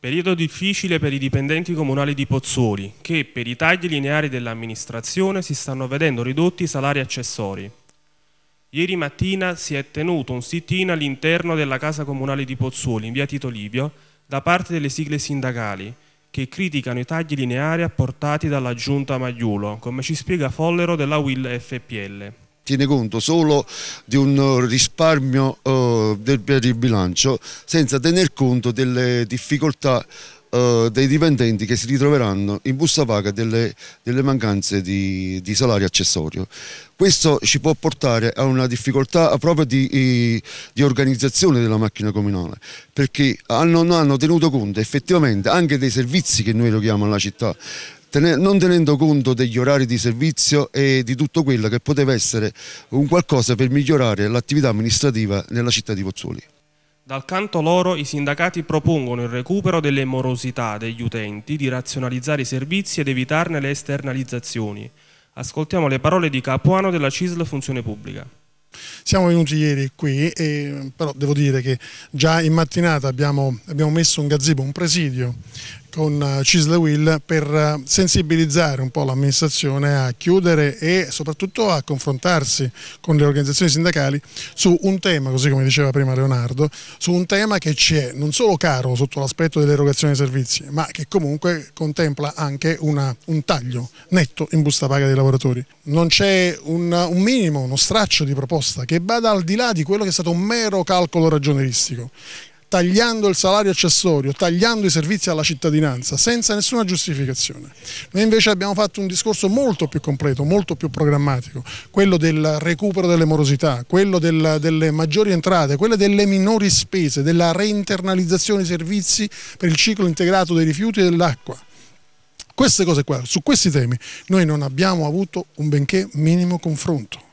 Periodo difficile per i dipendenti comunali di Pozzuoli, che per i tagli lineari dell'amministrazione si stanno vedendo ridotti i salari accessori. Ieri mattina si è tenuto un sit-in all'interno della Casa Comunale di Pozzuoli, in via Tito Livio, da parte delle sigle sindacali, che criticano i tagli lineari apportati dalla Giunta Magliulo, come ci spiega Follero della Will FPL tiene conto solo di un eh, risparmio eh, del, per il bilancio senza tener conto delle difficoltà eh, dei dipendenti che si ritroveranno in busta paga delle, delle mancanze di, di, salario accessorio. Questo ci può portare a una difficoltà proprio di, di organizzazione della macchina comunale, perché non hanno, tenuto conto effettivamente anche dei servizi che noi eroghiamo alla città ten- non tenendo conto degli orari di servizio e di tutto quello che poteva essere un qualcosa per migliorare l'attività amministrativa nella città di Pozzuoli. Dal canto loro i sindacati propongono il recupero delle morosità degli utenti, di razionalizzare i servizi ed evitarne le esternalizzazioni. Ascoltiamo le parole di Capuano della CISL Funzione Pubblica. Siamo venuti ieri qui, e, però devo dire che già in mattinata abbiamo, abbiamo messo un gazebo, un presidio con eh, Cisle Will per eh, sensibilizzare un po' l'amministrazione a chiudere e soprattutto a confrontarsi con le organizzazioni sindacali su un tema, così come diceva prima Leonardo, su un tema che ci è non solo caro sotto l'aspetto dell'erogazione dei servizi, ma che comunque contempla anche una, un taglio netto in busta paga dei lavoratori. Non c'è un, un minimo, uno straccio di proposta che vada al di là di quello che è stato un mero calcolo ragionieristico tagliando il salario accessorio, tagliando i servizi alla cittadinanza, senza nessuna giustificazione. Noi invece abbiamo fatto un discorso molto più completo, molto più programmatico, quello del recupero delle morosità, quello del, delle maggiori entrate, quello delle minori spese, della reinternalizzazione dei servizi per il ciclo integrato dei rifiuti e dell'acqua. Queste cose qua, su questi temi, noi non abbiamo avuto un benché minimo confronto.